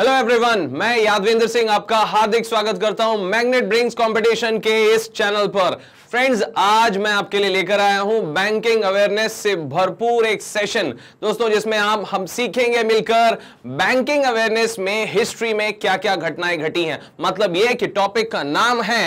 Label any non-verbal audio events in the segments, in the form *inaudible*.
hello everyone मैं यादवेंद्र सिंह आपका हार्दिक स्वागत करता हूं मैग्नेट ब्रिंग्स कंपटीशन के इस चैनल पर फ्रेंड्स आज मैं आपके लिए लेकर आया हूं बैंकिंग अवेयरनेस से भरपूर एक सेशन दोस्तों जिसमें आप हम सीखेंगे मिलकर बैंकिंग अवेयरनेस में हिस्ट्री में क्या क्या घटनाएं घटी हैं मतलब यह कि टॉपिक का नाम है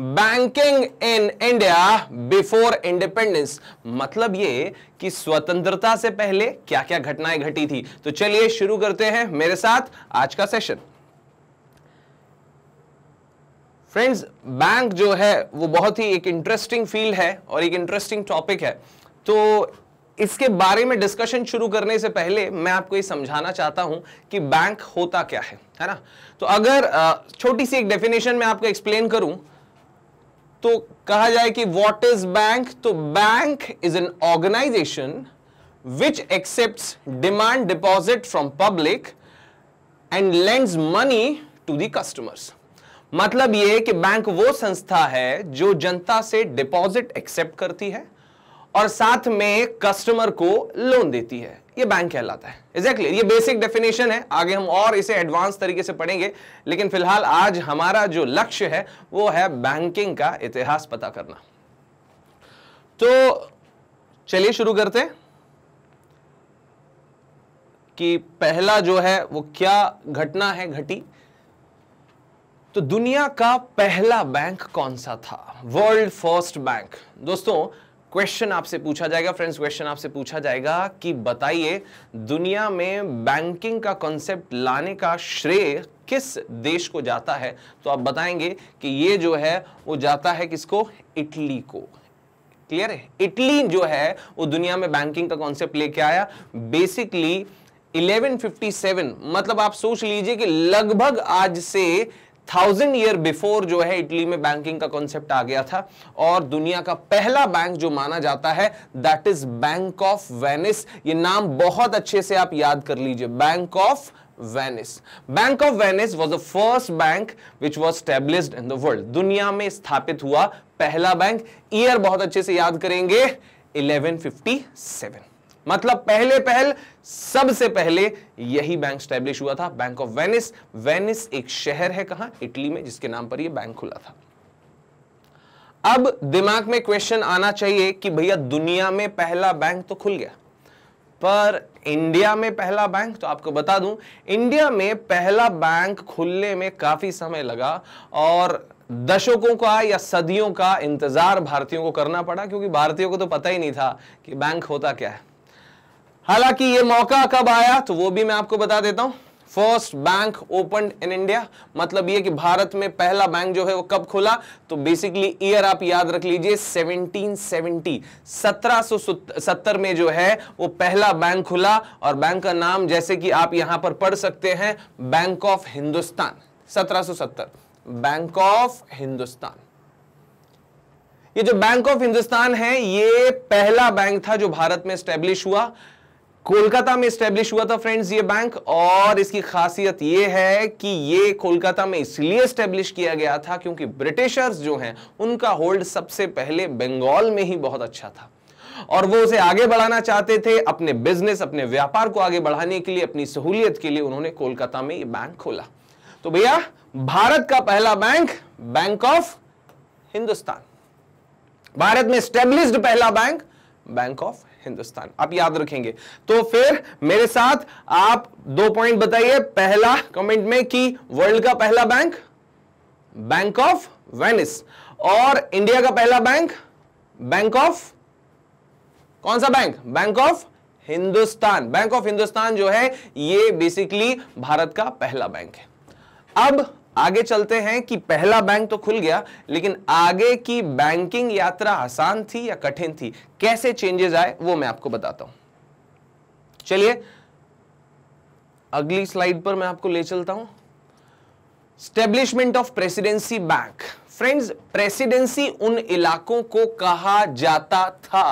banking in India before independence मतलब ये कि स्वतंत्रता से पहले क्या क्या घटनाएं घटी थी तो चलिए शुरू करते हैं मेरे साथ आज का सेशन फ्रेंड्स बैंक जो है वो बहुत ही एक इंटरेस्टिंग फील्ड है और एक इंटरेस्टिंग टॉपिक है तो इसके बारे में डिस्कशन शुरू करने से पहले मैं आपको ये समझाना चाहता हूं कि बैंक होता क्या है है ना तो अगर छोटी सी एक डेफिनेशन में आपको एक्सप्लेन करूं तो कहा जाए कि वॉट इज बैंक तो bank is an organisation which accept demand deposit from public and lend money to the customers मतलब यह कि बैंक वो संस्था है जो जनता से डिपॉजिट एक्सेप्ट करती है और साथ में कस्टमर को लोन देती है ये बैंक कहलाता है एग्जैक्टली exactly, ये बेसिक डेफिनेशन है आगे हम और इसे एडवांस तरीके से पढ़ेंगे लेकिन फिलहाल आज हमारा जो लक्ष्य है वो है बैंकिंग का इतिहास पता करना तो चलिए शुरू करते हैं कि पहला जो है वो क्या घटना है घटी तो दुनिया का पहला बैंक कौन सा था वर्ल्ड फर्स्ट बैंक दोस्तों क्वेश्चन आपसे पूछा जाएगा फ्रेंड्स क्वेश्चन आपसे पूछा जाएगा कि बताइए दुनिया में बैंकिंग का कॉन्सेप्ट लाने का श्रेय किस देश को जाता है तो आप बताएंगे कि ये जो है वो जाता है किसको इटली को क्लियर है इटली जो है वो दुनिया में बैंकिंग का कॉन्सेप्ट लेके आया बेसिकली 1157 मतलब आप सोच लीजिए कि लगभग आज से थाउजेंड ईयर बिफोर जो है इटली में बैंकिंग का कॉन्सेप्ट आ गया था और दुनिया का पहला बैंक जो माना जाता है that is bank of Venice ये नाम बहुत अच्छे से आप याद कर लीजिए bank of Venice bank of Venice was the first bank which was establish in the world दुनिया में स्थापित हुआ पहला बैंक ईयर बहुत अच्छे से याद करेंगे 1157 मतलब पहले पहल सबसे पहले यही बैंक स्टैब्लिश हुआ था बैंक ऑफ वेनिस वेनिस एक शहर है कहा इटली में जिसके नाम पर यह बैंक खुला था अब दिमाग में क्वेश्चन आना चाहिए कि भैया दुनिया में पहला बैंक तो खुल गया पर इंडिया में पहला बैंक तो आपको बता दूं इंडिया में पहला बैंक खुलने में काफी समय लगा और दशकों का या सदियों का इंतजार भारतीयों को करना पड़ा क्योंकि भारतीयों को तो पता ही नहीं था कि बैंक होता क्या है हालांकि ये मौका कब आया तो वो भी मैं आपको बता देता हूं first bank open in India मतलब ये कि भारत में पहला बैंक जो है वो कब खुला तो बेसिकली ईयर आप याद रख लीजिए 1770 1770 में जो है वो पहला बैंक खुला और बैंक का नाम जैसे कि आप यहां पर पढ़ सकते हैं bank of Hindustan 1770 bank of Hindustan ये जो बैंक ऑफ हिंदुस्तान है ये पहला बैंक था जो भारत में स्टेब्लिश हुआ कोलकाता में स्टैब्लिश हुआ था फ्रेंड्स ये बैंक और इसकी खासियत ये है कि ये कोलकाता में इसलिए स्टैब्लिश किया गया था क्योंकि ब्रिटिशर्स जो हैं उनका होल्ड सबसे पहले बंगाल में ही बहुत अच्छा था और वो उसे आगे बढ़ाना चाहते थे अपने बिजनेस अपने व्यापार को आगे बढ़ाने के लिए अपनी सहूलियत के लिए उन्होंने कोलकाता में ये बैंक खोला तो भैया भारत का पहला बैंक बैंक ऑफ हिंदुस्तान भारत में स्टेब्लिश्ड पहला बैंक बैंक ऑफ हिंदुस्तान आप याद रखेंगे तो फिर मेरे साथ आप दो पॉइंट बताइए पहला कमेंट में कि वर्ल्ड का पहला बैंक बैंक ऑफ वेनिस और इंडिया का पहला बैंक बैंक ऑफ कौन सा bank bank of Hindustan bank of Hindustan जो है ये बेसिकली भारत का पहला बैंक है अब आगे चलते हैं कि पहला बैंक तो खुल गया लेकिन आगे की बैंकिंग यात्रा आसान थी या कठिन थी कैसे चेंजेस आए वो मैं आपको बताता हूं चलिए अगली स्लाइड पर मैं आपको ले चलता हूं establishment of presidency bank friends presidency उन इलाकों को कहा जाता था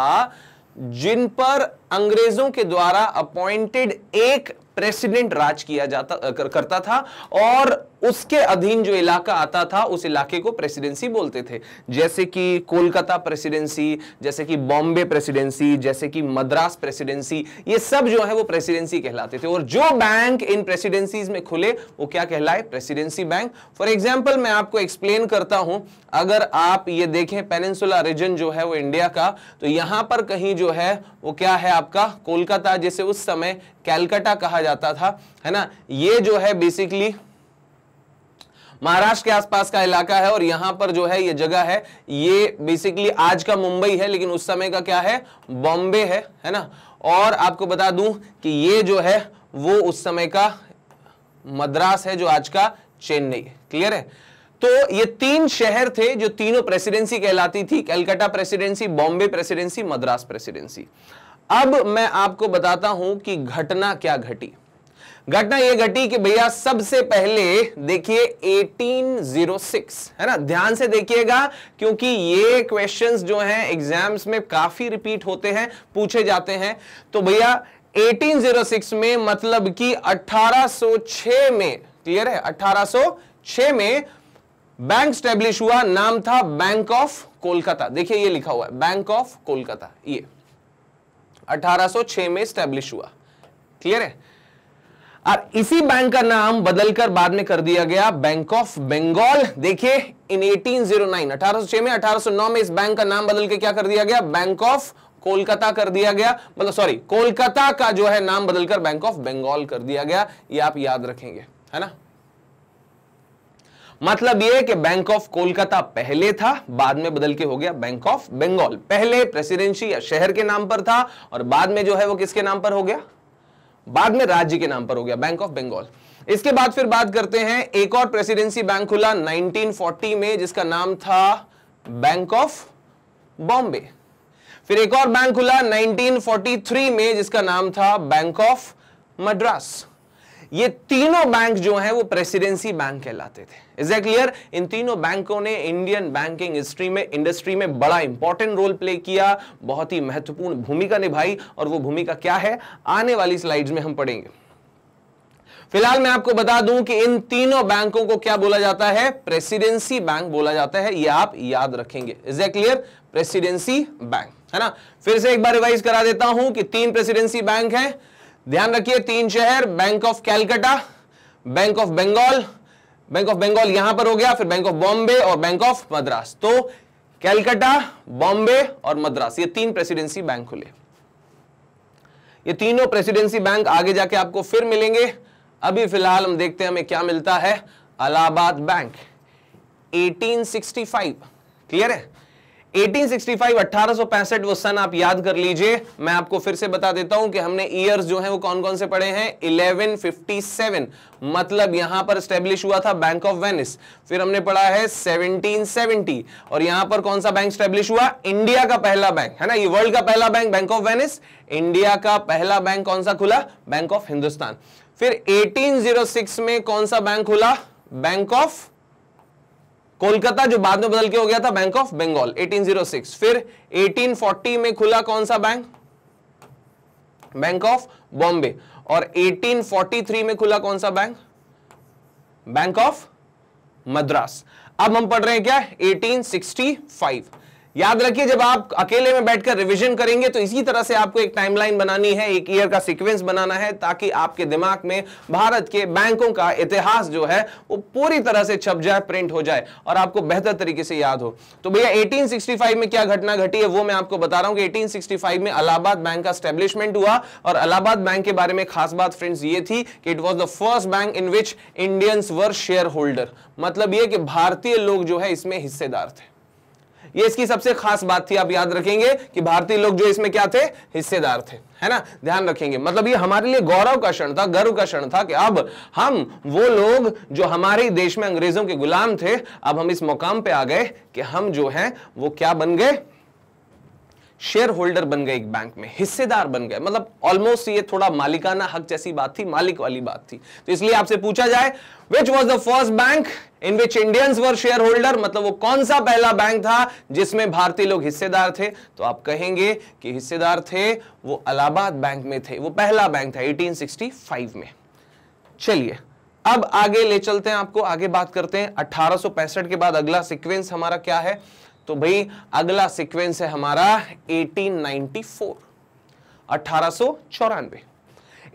जिन पर अंग्रेजों के द्वारा अपॉइंटेड एक प्रेसिडेंट राज किया जाता कर, करता था और उसके अधीन जो इलाका आता था उस इलाके को प्रेसिडेंसी बोलते थे जैसे कि कोलकाता प्रेसिडेंसी जैसे कि बॉम्बे प्रेसिडेंसी जैसे कि मद्रास प्रेसिडेंसी ये सब जो है वो प्रेसिडेंसी कहलाते थे और जो बैंक इन प्रेसिडेंसीज में खुले वो क्या कहलाए प्रेसिडेंसी बैंक फॉर एग्जाम्पल मैं आपको एक्सप्लेन करता हूं अगर आप ये देखें पेनिनसुला रीजन जो है वो इंडिया का तो यहां पर कहीं जो है वो क्या है आपका कोलकाता जैसे उस समय कैलकाटा कहा जाता था है ना ये जो है बेसिकली महाराष्ट्र के आसपास का इलाका है और यहां पर जो है ये जगह है ये बेसिकली आज का मुंबई है लेकिन उस समय का क्या है बॉम्बे है है ना और आपको बता दूं कि ये जो है वो उस समय का मद्रास है जो आज का चेन्नई क्लियर है तो ये तीन शहर थे जो तीनों प्रेसिडेंसी कहलाती थी Calcutta presidency Bombay presidency Madras presidency अब मैं आपको बताता हूं कि घटना क्या घटी घटना यह घटी कि भैया सबसे पहले देखिए 1806 है ना ध्यान से देखिएगा क्योंकि ये क्वेश्चंस जो हैं एग्जाम्स में काफी रिपीट होते हैं पूछे जाते हैं तो भैया 1806 में मतलब कि 1806 में क्लियर है 1806 में बैंक स्टेब्लिश हुआ नाम था बैंक ऑफ कोलकाता देखिए ये लिखा हुआ है बैंक ऑफ कोलकाता ये 1806 में स्टेब्लिश हुआ क्लियर है अब इसी बैंक का नाम बदलकर बाद में कर दिया गया बैंक ऑफ बंगाल देखिए इन 1809 1806 में 1809 में इस बैंक का नाम बदल के क्या कर दिया गया बैंक ऑफ कोलकाता कर दिया गया मतलब सॉरी कोलकाता का जो है नाम बदलकर बैंक ऑफ बंगाल कर दिया गया ये आप याद रखेंगे है ना मतलब ये कि बैंक ऑफ कोलकाता पहले था बाद में बदल के हो गया बैंक ऑफ बंगाल पहले प्रेसिडेंसी या शहर के नाम पर था और बाद में जो है वो किसके नाम पर हो गया बाद में राज्य के नाम पर हो गया बैंक ऑफ बंगाल इसके बाद फिर बात करते हैं एक और प्रेसिडेंसी बैंक खुला 1940 में जिसका नाम था बैंक ऑफ बॉम्बे फिर एक और बैंक खुला 1943 में जिसका नाम था बैंक ऑफ मद्रास ये तीनों बैंक जो हैं वो प्रेसिडेंसी बैंक कहलाते थे इज ए क्लियर इन तीनों बैंकों ने इंडियन बैंकिंग हिस्ट्री में इंडस्ट्री में बड़ा इंपॉर्टेंट रोल प्ले किया बहुत ही महत्वपूर्ण भूमिका निभाई और वो भूमिका क्या है आने वाली स्लाइड में हम पढ़ेंगे फिलहाल मैं आपको बता दूं कि इन तीनों बैंकों को क्या बोला जाता है प्रेसिडेंसी बैंक बोला जाता है ये आप याद रखेंगे is a clear presidency bank है ना फिर से एक बार रिवाइज करा देता हूं कि तीन प्रेसिडेंसी बैंक है ध्यान रखिए तीन शहर bank of Calcutta bank of Bengal bank of Bengal यहां पर हो गया फिर बैंक ऑफ बॉम्बे और बैंक ऑफ मद्रास तो कैलकाटा बॉम्बे और मद्रास ये तीन प्रेसिडेंसी बैंक खुले ये तीनों प्रेसिडेंसी बैंक आगे जाके आपको फिर मिलेंगे अभी फिलहाल हम देखते हैं हमें क्या मिलता है अलाहाबाद बैंक 1865 क्लियर है 1865 1865 वो सन आप याद कर लीजिए मैं आपको फिर से बता देता हूं कि हमने ईयर्स जो है वो कौन कौन से पढ़े हैं 1157 मतलब यहां पर स्टेब्लिश हुआ था बैंक ऑफ वेनिस फिर हमने पढ़ा है 1770 और यहां पर कौन सा बैंक स्टेब्लिश हुआ इंडिया का पहला बैंक है ना ये वर्ल्ड का पहला bank bank of Venice India का पहला बैंक कौन सा खुला बैंक ऑफ हिंदुस्तान फिर एटीन oh में कौन सा बैंक खुला बैंक ऑफ कोलकाता जो बाद में बदल के हो गया था बैंक ऑफ बंगाल 1806 फिर 1840 में खुला कौन सा बैंक बैंक ऑफ बॉम्बे और 1843 में खुला कौन सा बैंक बैंक ऑफ मद्रास अब हम पढ़ रहे हैं क्या 1865 याद रखिए जब आप अकेले में बैठकर रिवीजन करेंगे तो इसी तरह से आपको एक टाइमलाइन बनानी है एक ईयर का सीक्वेंस बनाना है ताकि आपके दिमाग में भारत के बैंकों का इतिहास जो है वो पूरी तरह से छप जाए प्रिंट हो जाए और आपको बेहतर तरीके से याद हो तो भैया 1865 में क्या घटना घटी है वो मैं आपको बता रहा हूँ कि में अलाहाबाद बैंक का स्टेब्लिशमेंट हुआ और अलाहाबाद बैंक के बारे में खास बात फ्रेंड्स ये थी कि it was the first bank in which Indians were shareholder मतलब ये कि भारतीय लोग जो है इसमें हिस्सेदार थे ये इसकी सबसे खास बात थी आप याद रखेंगे कि भारतीय लोग जो इसमें क्या थे हिस्सेदार थे है ना ध्यान रखेंगे मतलब ये हमारे लिए गौरव का क्षण था गर्व का क्षण था कि अब हम वो लोग जो हमारे देश में अंग्रेजों के गुलाम थे अब हम इस मुकाम पे आ गए कि हम जो हैं वो क्या बन गए शेयर होल्डर बन गए एक बैंक में हिस्सेदार बन गए मतलब ऑलमोस्ट ये थोड़ा मालिकाना हक जैसी बात थी मालिक वाली बात थी तो इसलिए आपसे पूछा जाए which was the first bank in which Indians were shareholder मतलब वो कौन सा पहला बैंक था जिसमें भारतीय लोग हिस्सेदार थे तो आप कहेंगे कि हिस्सेदार थे वो अलाहाबाद बैंक में थे वो पहला बैंक था एटीन में चलिए अब आगे ले चलते हैं आपको आगे बात करते हैं अठारह के बाद अगला सिक्वेंस हमारा क्या है तो भाई अगला सीक्वेंस है हमारा 1894 अठारह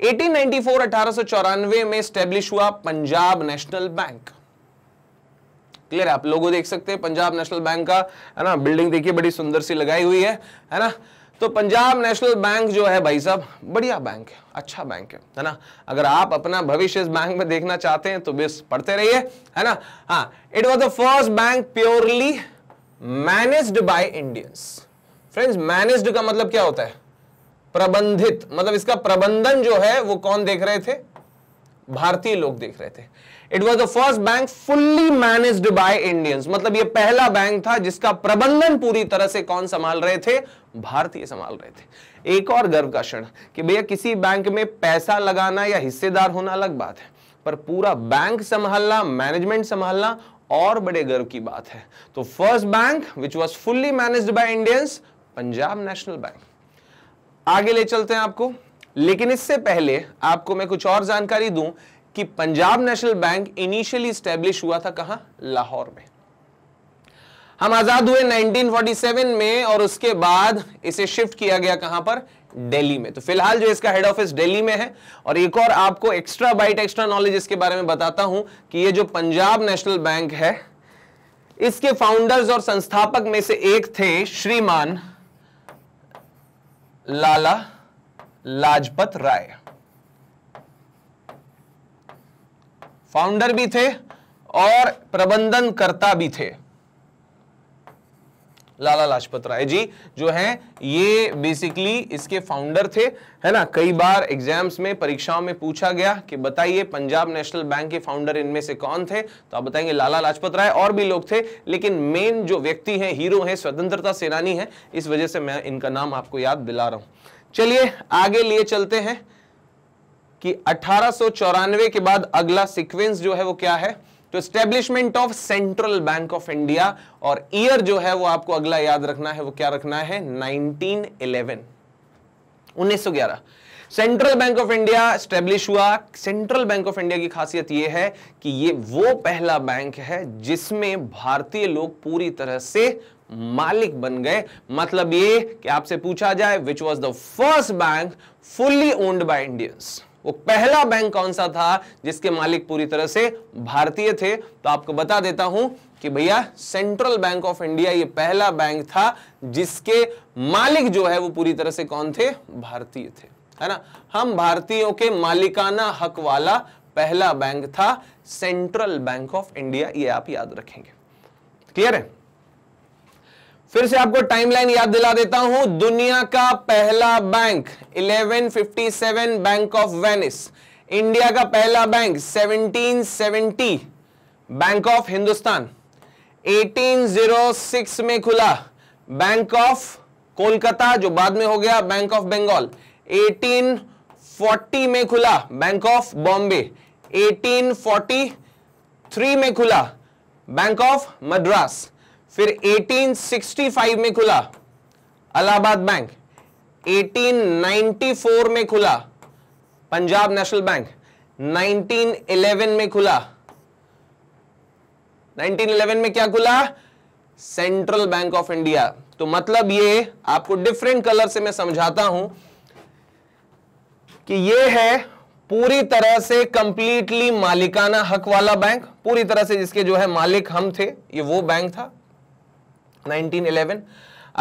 1894 में स्टेब्लिश हुआ पंजाब नेशनल बैंक क्लियर आप लोगों देख सकते हैं पंजाब नेशनल बैंक का है ना बिल्डिंग देखिए बड़ी सुंदर सी लगाई हुई है है ना तो पंजाब नेशनल बैंक जो है भाई साहब बढ़िया बैंक है अच्छा बैंक है है ना अगर आप अपना भविष्य इस बैंक में देखना चाहते हैं तो बस पढ़ते रहिए है ना हाँ it was the first bank purely managed by Indians friends managed का मतलब क्या होता है प्रबंधित मतलब इसका प्रबंधन जो है वो कौन देख रहे थे भारतीय लोग देख रहे थे it was the first bank fully managed by Indians मतलब ये पहला बैंक था जिसका प्रबंधन पूरी तरह से कौन संभाल रहे थे भारतीय संभाल रहे थे एक और गर्व का क्षण कि भैया किसी बैंक में पैसा लगाना या हिस्सेदार होना अलग बात है पर पूरा बैंक संभालना मैनेजमेंट संभालना और बड़े गर्व की बात है तो first bank which was fully managed by Indians Punjab national bank आगे ले चलते हैं आपको लेकिन इससे पहले आपको मैं कुछ और जानकारी दूं कि Punjab national bank initially establish हुआ था कहां लाहौर में हम आजाद हुए 1947 में और उसके बाद इसे शिफ्ट किया गया कहां पर दिल्ली में तो फिलहाल जो इसका हेड ऑफिस दिल्ली में है और एक और आपको एक्स्ट्रा बाइट एक्स्ट्रा नॉलेज इसके बारे में बताता हूं कि ये जो पंजाब नेशनल बैंक है इसके फाउंडर्स और संस्थापक में से एक थे श्रीमान लाला लाजपत राय फाउंडर भी थे और प्रबंधन करता भी थे लाला लाजपत राय जी जो हैं ये बेसिकली इसके फाउंडर थे है ना कई बार एग्जाम्स में परीक्षाओं में पूछा गया कि बताइए पंजाब नेशनल बैंक के फाउंडर इनमें से कौन थे तो आप बताएंगे लाला लाजपत राय और भी लोग थे लेकिन मेन जो व्यक्ति हैं हीरो हैं स्वतंत्रता सेनानी हैं इस वजह से मैं इनका नाम आपको याद दिला रहा हूं चलिए आगे लिए चलते हैं कि अठारह के बाद अगला सिक्वेंस जो है वो क्या है तो establishment of central bank of India और ईयर जो है वो आपको अगला याद रखना है वो क्या रखना है 1911 1911 central bank of India establish हुआ सेंट्रल बैंक ऑफ इंडिया की खासियत यह है कि ये वो पहला बैंक है जिसमें भारतीय लोग पूरी तरह से मालिक बन गए मतलब ये कि आपसे पूछा जाए which was the first bank fully owned by Indians वो पहला बैंक कौन सा था जिसके मालिक पूरी तरह से भारतीय थे तो आपको बता देता हूं कि भैया सेंट्रल बैंक ऑफ इंडिया ये पहला बैंक था जिसके मालिक जो है वो पूरी तरह से कौन थे भारतीय थे है ना हम भारतीयों के मालिकाना हक वाला पहला बैंक था सेंट्रल बैंक ऑफ इंडिया ये आप याद रखेंगे क्लियर है फिर से आपको टाइमलाइन याद दिला देता हूं दुनिया का पहला bank 1157 bank of Venice India का पहला बैंक 1770 बैंक ऑफ हिंदुस्तान 1806 में खुला बैंक ऑफ कोलकाता जो बाद में हो गया बैंक ऑफ बंगाल 1840 में खुला बैंक ऑफ बॉम्बे 1843 में खुला बैंक ऑफ मद्रास फिर 1865 में खुला अलाहाबाद बैंक 1894 में खुला पंजाब नेशनल बैंक 1911 में खुला 1911 में क्या खुला सेंट्रल बैंक ऑफ इंडिया तो मतलब ये आपको डिफरेंट कलर से मैं समझाता हूं कि ये है पूरी तरह से कंप्लीटली मालिकाना हक वाला बैंक पूरी तरह से जिसके जो है मालिक हम थे ये वो बैंक था 1911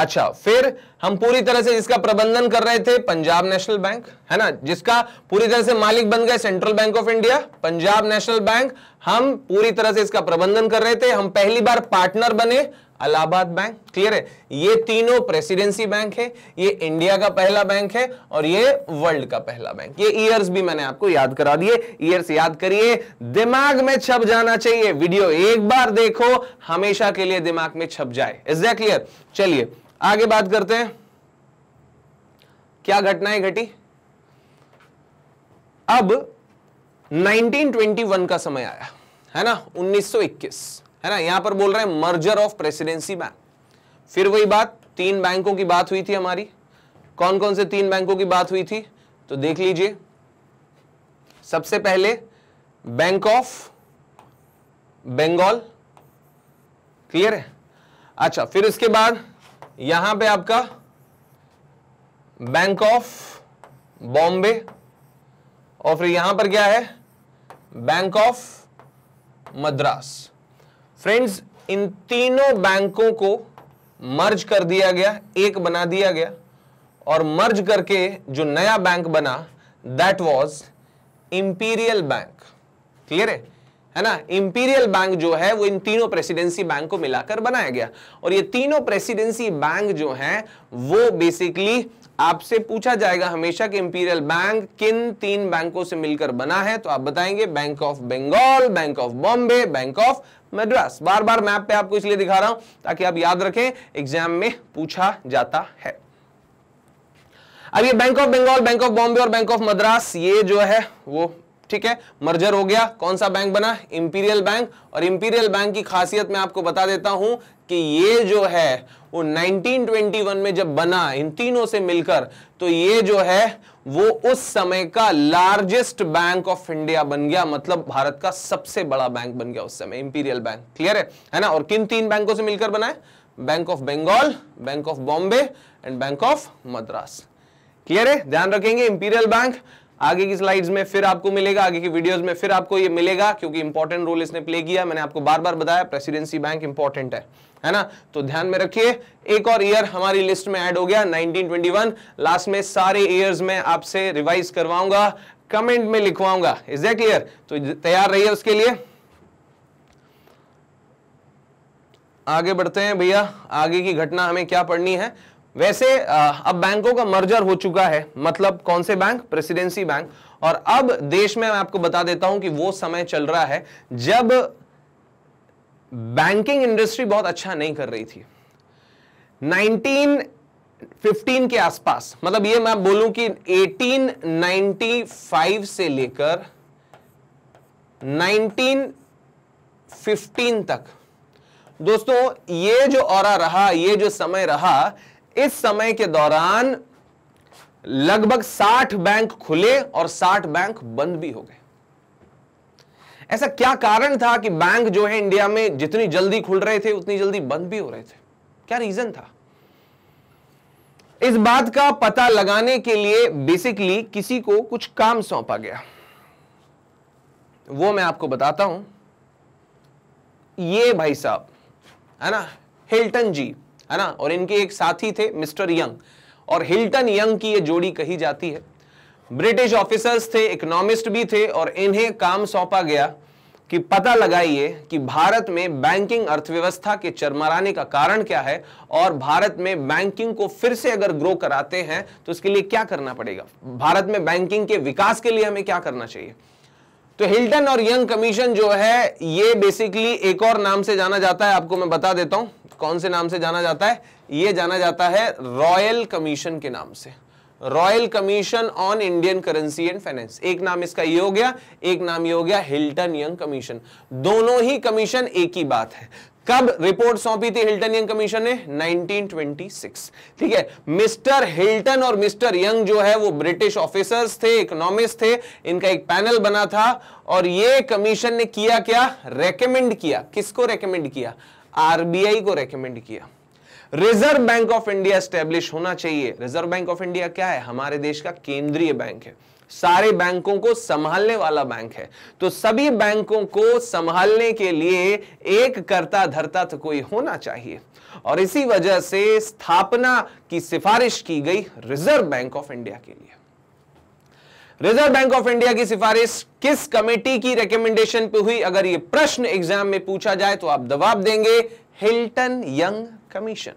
अच्छा फिर हम पूरी तरह से इसका प्रबंधन कर रहे थे पंजाब नेशनल बैंक है ना जिसका पूरी तरह से मालिक बन गए central bank of India Punjab national bank हम पूरी तरह से इसका प्रबंधन कर रहे थे हम पहली बार पार्टनर बने अलाहाबाद बैंक क्लियर है ये तीनों प्रेसिडेंसी बैंक है ये इंडिया का पहला बैंक है और ये वर्ल्ड का पहला बैंक ये ईयर्स भी मैंने आपको याद करा दिए ईयर्स याद करिए दिमाग में छप जाना चाहिए वीडियो एक बार देखो हमेशा के लिए दिमाग में छप जाए इज दैट क्लियर चलिए आगे बात करते हैं क्या घटनाएं घटी अब वन का समय आया है ना इक्कीस है ना यहां पर बोल रहे हैं मर्जर ऑफ प्रेसिडेंसी बैंक फिर वही बात तीन बैंकों की बात हुई थी हमारी कौन कौन से तीन बैंकों की बात हुई थी तो देख लीजिए सबसे पहले बैंक ऑफ बंगाल क्लियर है अच्छा फिर उसके बाद यहां पे आपका बैंक ऑफ बॉम्बे और फिर यहां पर क्या है बैंक ऑफ मद्रास फ्रेंड्स इन तीनों बैंकों को मर्ज कर दिया गया एक बना दिया गया और मर्ज करके जो नया बैंक बना that was imperial bank clear है है ना इंपीरियल बैंक जो है वो इन तीनों प्रेसिडेंसी बैंक को मिलाकर बनाया गया और ये तीनों प्रेसिडेंसी बैंक जो है वो बेसिकली आपसे पूछा जाएगा हमेशा कि इंपीरियल बैंक किन तीन बैंकों से मिलकर बना है तो आप बताएंगे bank of Bengal bank of Bombay bank of Madras बार बार मैप पे आपको इसलिए दिखा रहा हूं ताकि आप याद रखें एग्जाम में पूछा जाता है अब ये bank of Bengal bank of Bombay और बैंक ऑफ मद्रास ये जो है वो ठीक है मर्जर हो गया कौन सा बैंक बना इंपीरियल बैंक और इंपीरियल बैंक की खासियत मैं आपको बता देता हूं कि ये जो है वो 1921 में जब बना इन तीनों से मिलकर तो ये जो है वो उस समय का लार्जेस्ट बैंक ऑफ इंडिया बन गया मतलब भारत का सबसे बड़ा बैंक बन गया उस समय इंपीरियल बैंक क्लियर है है ना और किन तीन बैंकों से मिलकर बनाए bank of Bengal bank of Bombay and bank of Madras clear है ध्यान रखेंगे इंपीरियल बैंक आगे की स्लाइड्स में फिर आपको मिलेगा आगे की वीडियोस में फिर आपको ये मिलेगा क्योंकि इंपॉर्टेंट रोल इसने प्ले किया मैंने आपको बार बार बताया प्रेसिडेंसी बैंक इंपॉर्टेंट है है ना तो ध्यान में रखिए एक और ईयर हमारी लिस्ट में ऐड हो गया 1921 लास्ट में सारे ईयर्स में आपसे रिवाइज करवाऊंगा कमेंट में लिखवाऊंगा इज दैट क्लियर तो तैयार रहिए उसके लिए आगे बढ़ते हैं भैया आगे की घटना हमें क्या पढ़नी है वैसे अब बैंकों का मर्जर हो चुका है मतलब कौन से बैंक प्रेसिडेंसी बैंक और अब देश में मैं आपको बता देता हूं कि वो समय चल रहा है जब बैंकिंग इंडस्ट्री बहुत अच्छा नहीं कर रही थी 1915 के आसपास मतलब ये मैं बोलूं कि 1895 से लेकर 1915 तक दोस्तों ये जो और रहा ये जो समय रहा इस समय के दौरान लगभग 60 बैंक खुले और 60 बैंक बंद भी हो गए ऐसा क्या कारण था कि बैंक जो है इंडिया में जितनी जल्दी खुल रहे थे उतनी जल्दी बंद भी हो रहे थे क्या रीजन था इस बात का पता लगाने के लिए बेसिकली किसी को कुछ काम सौंपा गया वो मैं आपको बताता हूं ये भाई साहब है ना हिल्टन जी है ना और इनके एक साथी थे मिस्टर यंग और हिल्टन यंग की ये जोड़ी कही जाती है ब्रिटिश ऑफिसर्स थे इकोनॉमिस्ट भी थे और इन्हें काम सौंपा गया कि पता लगाइए कि भारत में बैंकिंग अर्थव्यवस्था के चरमराने का कारण क्या है और भारत में बैंकिंग को फिर से अगर ग्रो कराते हैं तो इसके लिए क्या करना पड़ेगा भारत में बैंकिंग के विकास के लिए हमें क्या करना चाहिए तो हिल्टन और यंग कमीशन जो है ये बेसिकली एक और नाम से जाना जाता है आपको मैं बता देता हूं कौन से नाम से जाना जाता है ये जाना जाता है रॉयल कमीशन के नाम से royal commission on Indian currency and finance एक नाम इसका ये हो गया एक नाम ये हो गया हिल्टन यंग कमीशन दोनों ही कमीशन एक ही बात है कब रिपोर्ट सौंपी थी हिल्टन यंग कमीशन ने 1926 ठीक है मिस्टर हिल्टन और मिस्टर यंग जो है वो ब्रिटिश ऑफिसर्स थे इकोनॉमिस्ट थे इनका एक पैनल बना था और ये कमीशन ने किया क्या रेकमेंड किया किसको रेकमेंड किया आरबीआई को रेकमेंड किया reserve bank of India establish होना चाहिए रिजर्व बैंक ऑफ इंडिया क्या है हमारे देश का केंद्रीय बैंक है सारे बैंकों को संभालने वाला बैंक है तो सभी बैंकों को संभालने के लिए एक करता धरता तो कोई होना चाहिए और इसी वजह से स्थापना की सिफारिश की गई रिजर्व बैंक ऑफ इंडिया के लिए रिजर्व बैंक ऑफ इंडिया की सिफारिश किस कमेटी की रिकमेंडेशन पे हुई अगर ये प्रश्न एग्जाम में पूछा जाए तो आप जवाब देंगे हिल्टन यंग कमीशन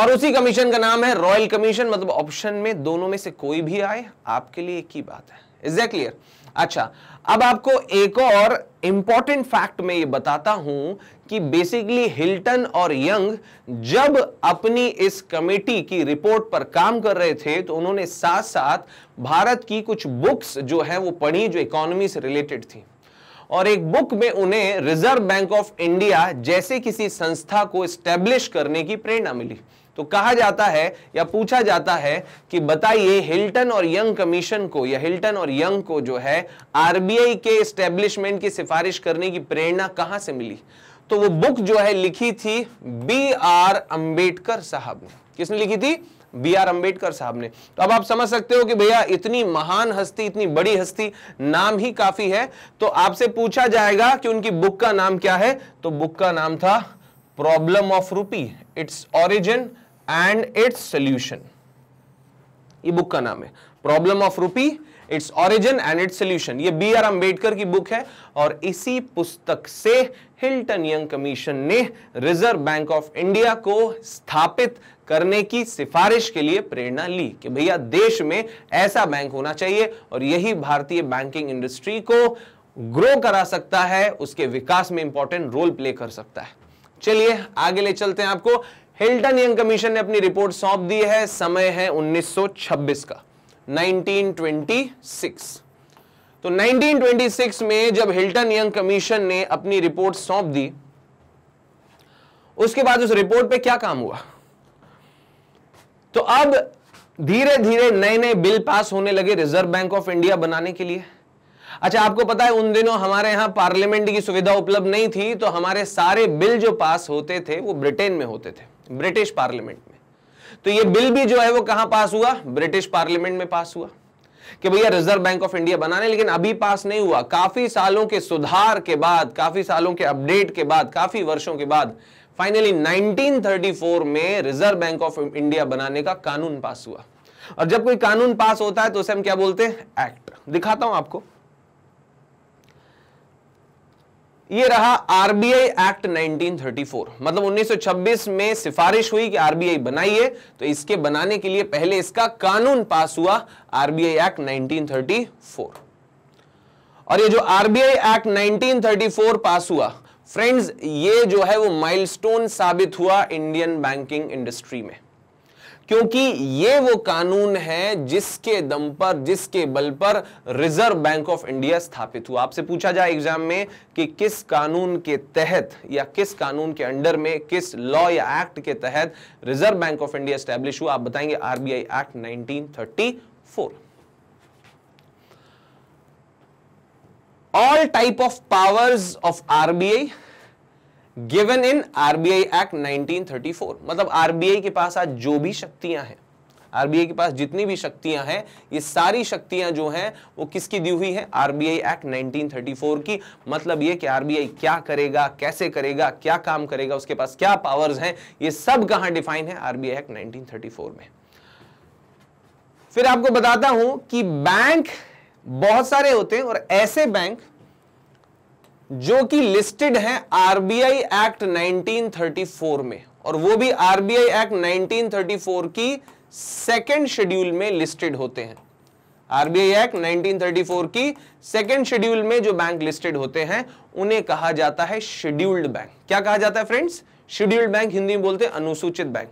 और उसी कमीशन का नाम है रॉयल कमीशन मतलब ऑप्शन में दोनों में से कोई भी आए आपके लिए एक ही बात है इज दैट क्लियर अच्छा अब आपको एक और इंपॉर्टेंट फैक्ट में ये बताता हूं कि बेसिकली हिल्टन और यंग जब अपनी इस कमेटी की रिपोर्ट पर काम कर रहे थे तो उन्होंने साथ साथ भारत की कुछ बुक्स जो है वो पढ़ी जो इकोनॉमी से रिलेटेड थी और एक बुक में उन्हें रिजर्व बैंक ऑफ इंडिया जैसे किसी संस्था को स्टेब्लिश करने की प्रेरणा मिली तो कहा जाता है या पूछा जाता है कि बताइए हिल्टन और यंग कमीशन को या हिल्टन और यंग को जो है आरबीआई के स्टेब्लिशमेंट की सिफारिश करने की प्रेरणा कहां से मिली तो वो बुक जो है लिखी थी बी आर अंबेडकर साहब ने किसने लिखी थी बी आर अंबेडकर साहब ने तो अब आप समझ सकते हो कि भैया इतनी महान हस्ती इतनी बड़ी हस्ती नाम ही काफी है तो आपसे पूछा जाएगा कि उनकी बुक का नाम क्या है तो बुक का नाम था problem of rupee its origin and its solution ये बुक का नाम है problem of rupee its origin and its solution ये बी आर अंबेडकर की बुक है और इसी पुस्तक से हिल्टन यंग कमीशन ने रिजर्व बैंक ऑफ इंडिया को स्थापित करने की सिफारिश के लिए प्रेरणा ली कि भैया देश में ऐसा बैंक होना चाहिए और यही भारतीय बैंकिंग इंडस्ट्री को ग्रो करा सकता है उसके विकास में इंपॉर्टेंट रोल प्ले कर सकता है चलिए आगे ले चलते हैं आपको हिल्टन यंग कमीशन ने अपनी रिपोर्ट सौंप दी है समय है 1926 का 1926 तो 1926 में जब हिल्टन यंग कमीशन ने अपनी रिपोर्ट सौंप दी उसके बाद उस रिपोर्ट पे क्या काम हुआ तो अब धीरे धीरे नए नए बिल पास होने लगे रिजर्व बैंक ऑफ इंडिया बनाने के लिए अच्छा आपको पता है उन दिनों हमारे यहां पार्लियामेंट की सुविधा उपलब्ध नहीं थी तो हमारे सारे बिल जो पास होते थे वो ब्रिटेन में होते थे ब्रिटिश पार्लियामेंट तो ये बिल भी जो है वो कहां पास हुआ ब्रिटिश पार्लियामेंट में पास हुआ कि भैया रिजर्व बैंक ऑफ इंडिया बनाने लेकिन अभी पास नहीं हुआ काफी सालों के सुधार के बाद काफी सालों के अपडेट के बाद काफी वर्षों के बाद फाइनली 1934 में रिजर्व बैंक ऑफ इंडिया बनाने का कानून पास हुआ और जब कोई कानून पास होता है तो उसे हम क्या बोलते हैं एक्ट दिखाता हूं आपको ये रहा आरबीआई एक्ट 1934 मतलब 1926 में सिफारिश हुई कि आरबीआई बनाइए तो इसके बनाने के लिए पहले इसका कानून पास हुआ आरबीआई एक्ट 1934 और ये जो आरबीआई एक्ट 1934 पास हुआ फ्रेंड्स ये जो है वो माइलस्टोन साबित हुआ इंडियन बैंकिंग इंडस्ट्री में क्योंकि ये वो कानून है जिसके दम पर जिसके बल पर रिजर्व बैंक ऑफ इंडिया स्थापित हुआ आपसे पूछा जाए एग्जाम में कि किस कानून के तहत या किस कानून के अंडर में किस लॉ या एक्ट के तहत reserve bank of India establish हुआ आप बताएंगे RBI act nineteen all type of powers of RBI given in RBI act 1934 मतलब आरबीआई के पास आज जो भी शक्तियां हैं आरबीआई के पास जितनी भी शक्तियां हैं ये सारी शक्तियां जो हैं वो किसकी दी हुई है आरबीआई एक्ट 1934 की मतलब ये कि आरबीआई क्या करेगा कैसे करेगा क्या काम करेगा उसके पास क्या पावर्स हैं ये सब कहां डिफाइन है आरबीआई एक्ट 1934 में फिर आपको बताता हूं कि बैंक बहुत सारे होते हैं और ऐसे बैंक जो कि लिस्टेड है आरबीआई एक्ट 1934 में और वो भी आरबीआई एक्ट 1934 की सेकेंड शेड्यूल में लिस्टेड होते हैं आरबीआई एक्ट 1934 की सेकेंड शेड्यूल में जो बैंक लिस्टेड होते हैं उन्हें कहा जाता है शेड्यूल्ड बैंक क्या कहा जाता है फ्रेंड्स शेड्यूल्ड बैंक हिंदी में बोलते हैं अनुसूचित बैंक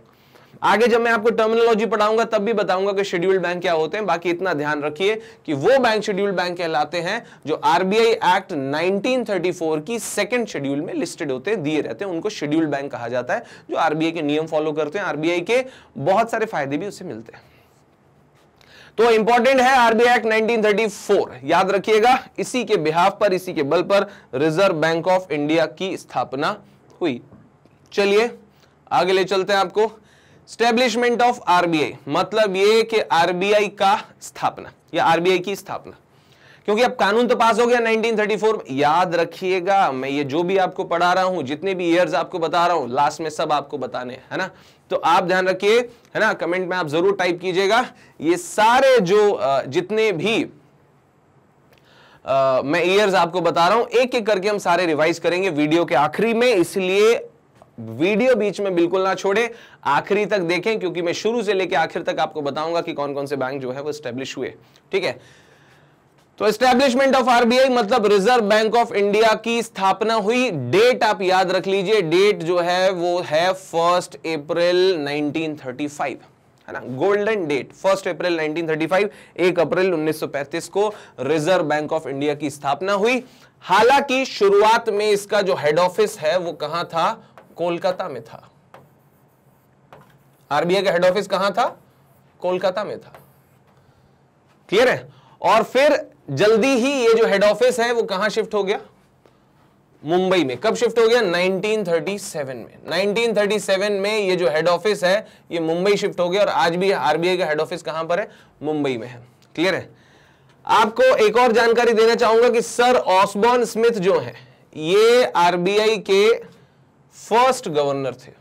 आगे जब मैं आपको टर्मिनोलॉजी पढ़ाऊंगा तब भी बताऊंगा कि शेड्यूल्ड बैंक क्या होते हैं बाकी इतना ध्यान रखिए कि वो बैंक शेड्यूल्ड बैंक कहलाते हैं जो आरबीआई एक्ट 1934 की सेकंड शेड्यूल में लिस्टेड होते हैं दिए रहते हैं उनको शेड्यूल्ड बैंक कहा जाता है जो आरबीआई के नियम फॉलो करते हैं आरबीआई के बहुत सारे फायदे भी उसे मिलते हैं तो इंपॉर्टेंट है आरबीआई एक्ट 1934 याद रखिएगा इसी के बिहाफ पर इसी के बल पर रिजर्व बैंक ऑफ इंडिया की स्थापना हुई चलिए आगे ले चलते हैं आपको स्टेब्लिशमेंट ऑफ आरबीआई मतलब ये कि आरबीआई का स्थापना या आरबीआई की स्थापना क्योंकि अब कानून तो पास हो गया 1934 याद रखिएगा मैं ये जो भी आपको पढ़ा रहा हूं जितने भी ईयर्स आपको बता रहा हूं लास्ट में सब आपको बताने है ना तो आप ध्यान रखिए है ना कमेंट में आप जरूर टाइप कीजिएगा ये सारे जो जितने भी आ, मैं ईयर्स आपको बता रहा हूं एक एक करके हम सारे रिवाइज करेंगे वीडियो के आखिरी में इसलिए वीडियो बीच में बिल्कुल ना छोड़े आखिरी तक देखें क्योंकि मैं शुरू से लेकर आखिर तक आपको बताऊंगा कि कौन कौन से बैंक जो है वो स्टैब्लिश हुए ठीक है तो स्टैब्लिशमेंट ऑफ आरबीआई मतलब रिजर्व बैंक ऑफ इंडिया की स्थापना हुई डेट आप याद रख लीजिए डेट जो है वो है फर्स्ट अप्रैल 1935 है ना गोल्डन डेट फर्स्ट अप्रैल 1935 एक अप्रैल 1935 को रिजर्व बैंक ऑफ इंडिया की स्थापना हुई हालांकि शुरुआत में इसका जो हेड ऑफिस है वो कहां था कोलकाता में था आरबीआई का हेड ऑफिस कहां था कोलकाता में था क्लियर है और फिर जल्दी ही ये जो हेड ऑफिस है वो कहां शिफ्ट हो गया मुंबई में कब शिफ्ट हो गया 1937 में 1937 में ये जो हेड ऑफिस है ये मुंबई शिफ्ट हो गया और आज भी आरबीआई का हेड ऑफिस कहां पर है मुंबई में है क्लियर है आपको एक और जानकारी देना चाहूंगा कि सर ऑसबॉर्न स्मिथ जो है ये आरबीआई के फर्स्ट गवर्नर थे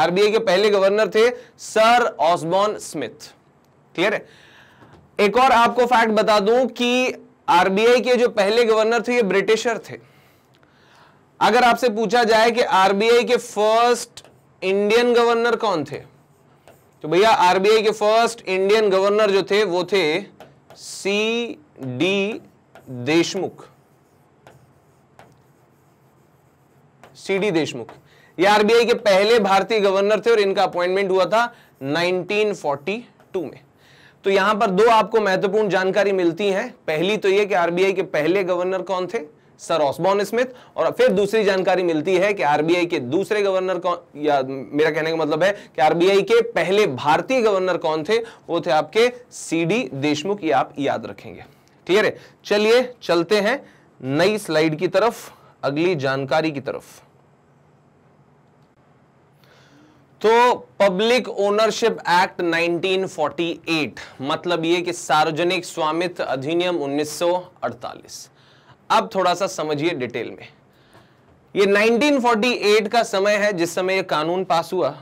आरबीआई के पहले गवर्नर थे सर ऑसबॉर्न स्मिथ क्लियर है एक और आपको फैक्ट बता दूं कि आरबीआई के जो पहले गवर्नर थे ये ब्रिटिशर थे अगर आपसे पूछा जाए कि आरबीआई के फर्स्ट इंडियन गवर्नर कौन थे तो भैया आरबीआई के फर्स्ट इंडियन गवर्नर जो थे वो थे C D Deshmukh C D Deshmukh ये आरबीआई के पहले भारतीय गवर्नर थे और इनका अपॉइंटमेंट हुआ था 1942 में तो यहां पर दो आपको महत्वपूर्ण जानकारी मिलती है पहली तो ये कि आरबीआई के पहले गवर्नर कौन थे सर ऑसबॉर्न स्मिथ और फिर दूसरी जानकारी मिलती है कि आरबीआई के दूसरे गवर्नर कौन या मेरा कहने का मतलब है कि आरबीआई के पहले भारतीय गवर्नर कौन थे वो थे आपके सीडी देशमुख ये आप याद रखेंगे ठीक है चलिए चलते हैं नई स्लाइड की तरफ अगली जानकारी की तरफ तो पब्लिक ओनरशिप एक्ट 1948 मतलब ये कि सार्वजनिक स्वामित्व अधिनियम 1948 अब थोड़ा सा समझिए डिटेल में ये 1948 का समय है जिस समय ये कानून पास हुआ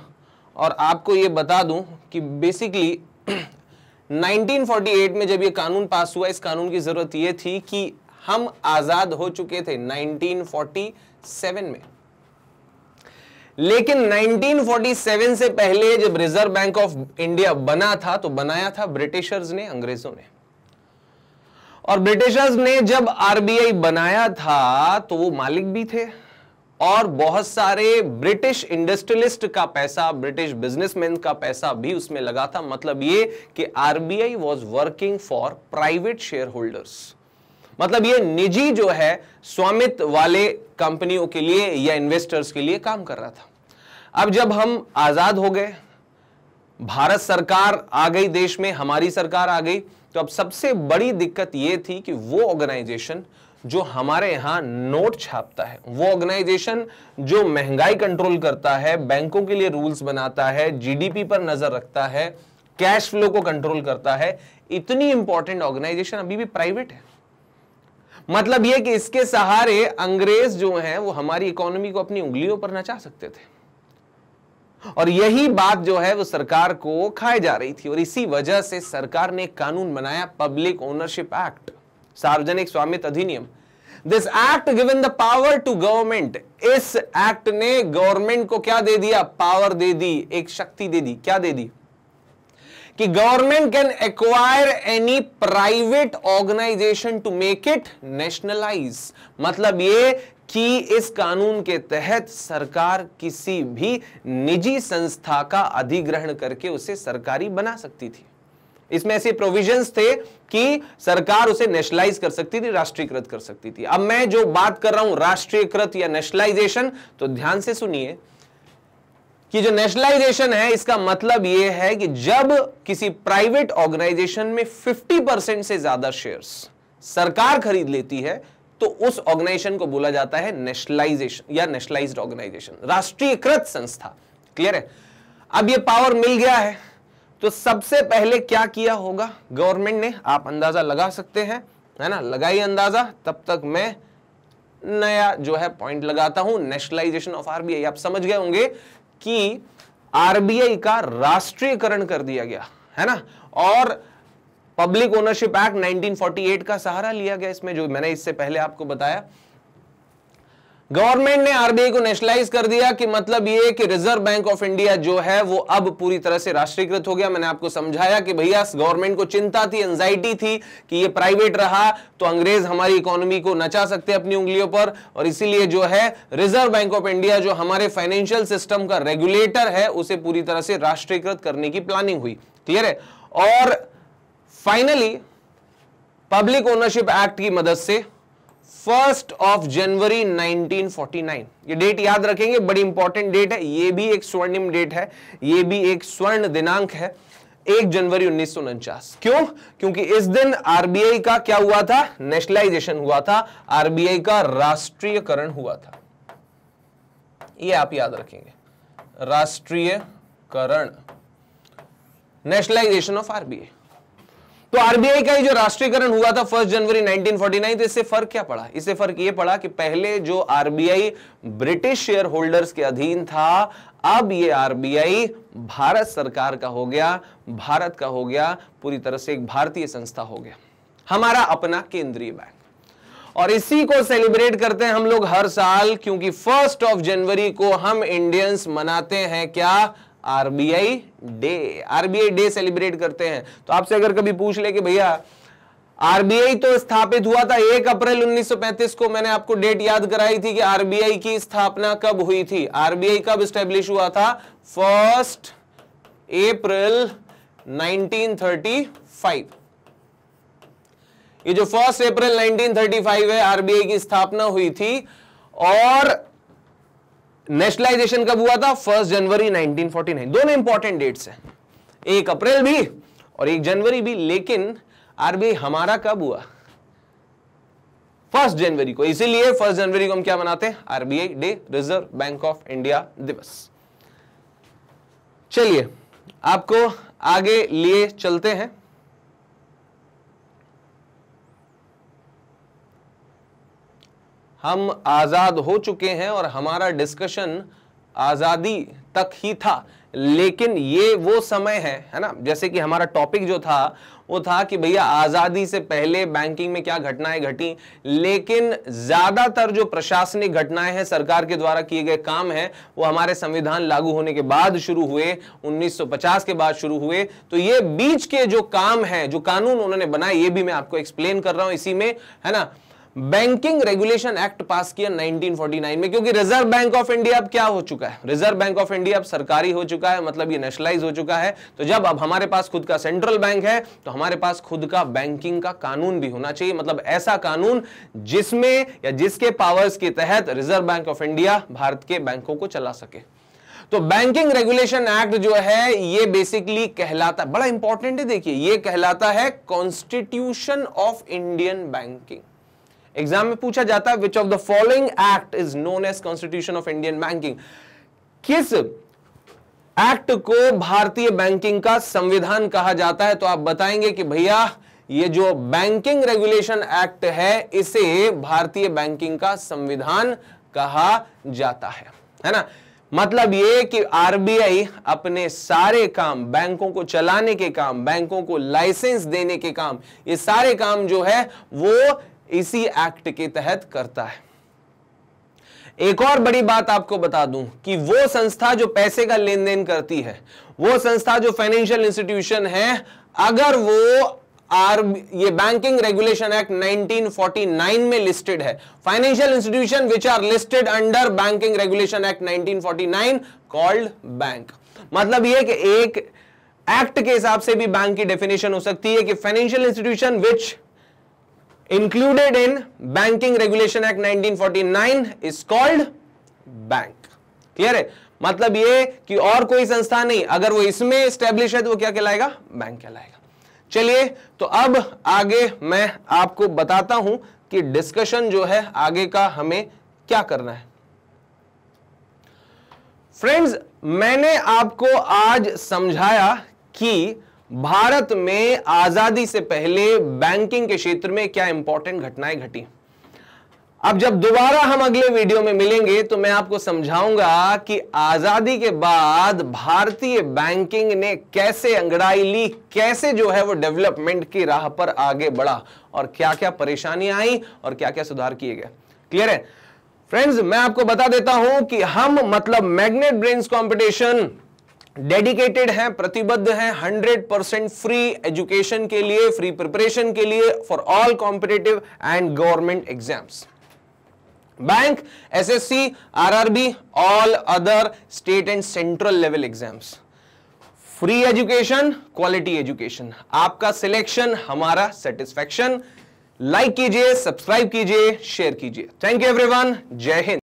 और आपको ये बता दूं कि बेसिकली 1948 *clears throat* में जब ये कानून पास हुआ इस कानून की जरूरत ये थी कि हम आजाद हो चुके थे 1947 में लेकिन 1947 से पहले जब रिजर्व बैंक ऑफ इंडिया बना था तो बनाया था ब्रिटिशर्स ने अंग्रेजों ने और ब्रिटिशर्स ने जब आरबीआई बनाया था तो वो मालिक भी थे और बहुत सारे ब्रिटिश इंडस्ट्रियलिस्ट का पैसा ब्रिटिश बिजनेसमैन का पैसा भी उसमें लगा था मतलब ये कि RBI was working for private share holders मतलब ये निजी जो है स्वामित्व वाले कंपनियों के लिए या इन्वेस्टर्स के लिए काम कर रहा था अब जब हम आज़ाद हो गए भारत सरकार आ गई देश में हमारी सरकार आ गई तो अब सबसे बड़ी दिक्कत यह थी कि वो ऑर्गेनाइजेशन जो हमारे यहां नोट छापता है वो ऑर्गेनाइजेशन जो महंगाई कंट्रोल करता है बैंकों के लिए रूल्स बनाता है जीडीपी पर नजर रखता है कैश फ्लो को कंट्रोल करता है इतनी इंपॉर्टेंट ऑर्गेनाइजेशन अभी भी प्राइवेट है मतलब यह कि इसके सहारे अंग्रेज जो हैं वो हमारी इकोनॉमी को अपनी उंगलियों पर नचा सकते थे और यही बात जो है वो सरकार को खाई जा रही थी और इसी वजह से सरकार ने कानून बनाया पब्लिक ओनरशिप एक्ट सार्वजनिक स्वामित्व अधिनियम this act given the power to government इस एक्ट ने गवर्नमेंट को क्या दे दिया पावर दे दी एक शक्ति दे दी क्या दे दी कि government can acquire any private organisation to make it nationalise मतलब ये कि इस कानून के तहत सरकार किसी भी निजी संस्था का अधिग्रहण करके उसे सरकारी बना सकती थी इसमें ऐसे प्रोविजंस थे कि सरकार उसे नेशनलाइज कर सकती थी राष्ट्रीयकृत कर सकती थी अब मैं जो बात कर रहा हूं राष्ट्रीयकृत या नेशनलाइजेशन तो ध्यान से सुनिए कि जो नेशनलाइजेशन है इसका मतलब यह है कि जब किसी प्राइवेट ऑर्गेनाइजेशन में 50 परसेंट से ज्यादा शेयर्स सरकार खरीद लेती है तो उस ऑर्गेनाइजेशन को बोला जाता है नेशनलाइजेशन या नेशनलाइज ऑर्गेनाइजेशन राष्ट्रीयकृत संस्था क्लियर है अब ये पावर मिल गया है तो सबसे पहले क्या किया होगा गवर्नमेंट ने आप अंदाजा लगा सकते हैं है ना लगाइए अंदाजा तब तक मैं नया जो है पॉइंट लगाता हूं नेशनलाइजेशन ऑफ आरबीआई आप समझ गए होंगे कि आरबीआई का राष्ट्रीयकरण कर दिया गया है ना और पब्लिक ओनरशिप एक्ट 1948 का सहारा लिया गया इसमें जो मैंने इससे पहले आपको बताया गवर्नमेंट ने आरबीआई को नेशनलाइज कर दिया कि मतलब ये कि रिजर्व बैंक ऑफ इंडिया जो है वो अब पूरी तरह से राष्ट्रीयकृत हो गया मैंने आपको समझाया कि भैया गवर्नमेंट को चिंता थी एंजाइटी थी कि ये प्राइवेट रहा तो अंग्रेज हमारी इकोनॉमी को नचा सकते अपनी उंगलियों पर और इसीलिए जो है रिजर्व बैंक ऑफ इंडिया जो हमारे फाइनेंशियल सिस्टम का रेगुलेटर है उसे पूरी तरह से राष्ट्रीयकृत करने की प्लानिंग हुई क्लियर है और फाइनली पब्लिक ओनरशिप एक्ट की मदद से फर्स्ट ऑफ जनवरी 1949 ये डेट याद रखेंगे बड़ी इंपॉर्टेंट डेट है ये भी एक स्वर्णिम डेट है ये भी एक स्वर्ण दिनांक है एक जनवरी उन्नीस क्यों क्योंकि इस दिन आरबीआई का क्या हुआ था नेशनलाइजेशन हुआ था आरबीआई का राष्ट्रीयकरण हुआ था ये आप याद रखेंगे राष्ट्रीयकरण नेशनलाइजेशन ऑफ आरबीआई तो आरबीआई का ये जो राष्ट्रीयकरण हुआ था फर्स्ट जनवरी 1949 तो इससे फर्क क्या पड़ा इससे फर्क ये पड़ा कि पहले जो आरबीआई ब्रिटिश शेयर होल्डर्स के अधीन था अब ये आरबीआई भारत सरकार का हो गया भारत का हो गया पूरी तरह से एक भारतीय संस्था हो गया हमारा अपना केंद्रीय बैंक और इसी को सेलिब्रेट करते हैं हम लोग हर साल क्योंकि फर्स्ट ऑफ जनवरी को हम इंडियंस मनाते हैं क्या RBI day RBI day celebrate करते हैं तो आपसे अगर कभी पूछ ले कि भैया आरबीआई तो स्थापित हुआ था एक अप्रैल 1935 को मैंने आपको डेट याद कराई थी कि आरबीआई की स्थापना कब हुई थी आरबीआई कब स्टेब्लिश हुआ था फर्स्ट अप्रैल 1935 ये जो फर्स्ट अप्रैल 1935 है आरबीआई की स्थापना हुई थी और नेशनलाइजेशन कब हुआ था फर्स्ट जनवरी 1949 दोनों इंपॉर्टेंट डेट्स हैं एक अप्रैल भी और एक जनवरी भी लेकिन आरबीआई हमारा कब हुआ फर्स्ट जनवरी को इसीलिए फर्स्ट जनवरी को हम क्या मनाते हैं RBI day reserve bank of India दिवस चलिए आपको आगे लिए चलते हैं हम आज़ाद हो चुके हैं और हमारा डिस्कशन आज़ादी तक ही था लेकिन ये वो समय है है ना जैसे कि हमारा टॉपिक जो था वो था कि भैया आज़ादी से पहले बैंकिंग में क्या घटनाएं घटी लेकिन ज़्यादातर जो प्रशासनिक घटनाएं हैं सरकार के द्वारा किए गए काम हैं वो हमारे संविधान लागू होने के बाद शुरू हुए 1950 के बाद शुरू हुए तो ये बीच के जो काम है जो कानून उन्होंने बनाए ये भी मैं आपको एक्सप्लेन कर रहा हूँ इसी में है ना बैंकिंग रेगुलेशन एक्ट पास किया 1949 में क्योंकि रिजर्व बैंक ऑफ इंडिया अब क्या हो चुका है रिजर्व बैंक ऑफ इंडिया अब सरकारी हो चुका है मतलब ये नेशनलाइज हो चुका है तो जब अब हमारे पास खुद का सेंट्रल बैंक है तो हमारे पास खुद का बैंकिंग का कानून भी होना चाहिए मतलब ऐसा कानून जिसमें या जिसके पावर्स के तहत reserve bank of India Bharat के बैंकों को चला सके तो बैंकिंग रेगुलेशन एक्ट जो है ये बेसिकली कहलाता बड़ा इंपॉर्टेंट है देखिए ये कहलाता है constitution of Indian banking exam में पूछा जाता है which of the following act is known as constitution of Indian banking किस एक्ट को भारतीय बैंकिंग का संविधान कहा जाता है तो आप बताएंगे कि भैया ये जो बैंकिंग रेगुलेशन एक्ट है इसे भारतीय बैंकिंग का संविधान कहा जाता है है ना मतलब ये कि आरबीआई अपने सारे काम बैंकों को चलाने के काम बैंकों को लाइसेंस देने के काम ये सारे काम जो है वो इसी एक्ट के तहत करता है एक और बड़ी बात आपको बता दूं कि वो संस्था जो पैसे का लेन देन करती है वो संस्था जो फाइनेंशियल इंस्टीट्यूशन है अगर वो आर ये बैंकिंग रेगुलेशन एक्ट 1949 में लिस्टेड है financial institution which are listed under banking regulation act 1949 called bank मतलब ये कि एक एक्ट के हिसाब से भी बैंक की डेफिनेशन हो सकती है कि financial institution which included in banking regulation act 1949 is called bank clear है मतलब ये कि और कोई संस्था नहीं अगर वो इसमें स्टेब्लिश है तो वो क्या कहलाएगा बैंक कहलाएगा चलिए तो अब आगे मैं आपको बताता हूं कि डिस्कशन जो है आगे का हमें क्या करना है फ्रेंड्स मैंने आपको आज समझाया कि भारत में आजादी से पहले बैंकिंग के क्षेत्र में क्या इंपॉर्टेंट घटनाएं घटी अब जब दोबारा हम अगले वीडियो में मिलेंगे तो मैं आपको समझाऊंगा कि आजादी के बाद भारतीय बैंकिंग ने कैसे अंगड़ाई ली कैसे जो है वो डेवलपमेंट की राह पर आगे बढ़ा और क्या क्या परेशानियां आई और क्या क्या सुधार किए गए क्लियर है फ्रेंड्स मैं आपको बता देता हूं कि हम मतलब मैग्नेट ब्रेन्स कॉम्पिटिशन डेडिकेटेड हैं प्रतिबद्ध हैं 100 परसेंट फ्री एजुकेशन के लिए फ्री प्रिपरेशन के लिए for all competitive and government exams bank SSC RRB all other state and central level exams free education quality education आपका सिलेक्शन हमारा सेटिस्फेक्शन लाइक कीजिए सब्सक्राइब कीजिए शेयर कीजिए थैंक यू एवरीवन जय हिंद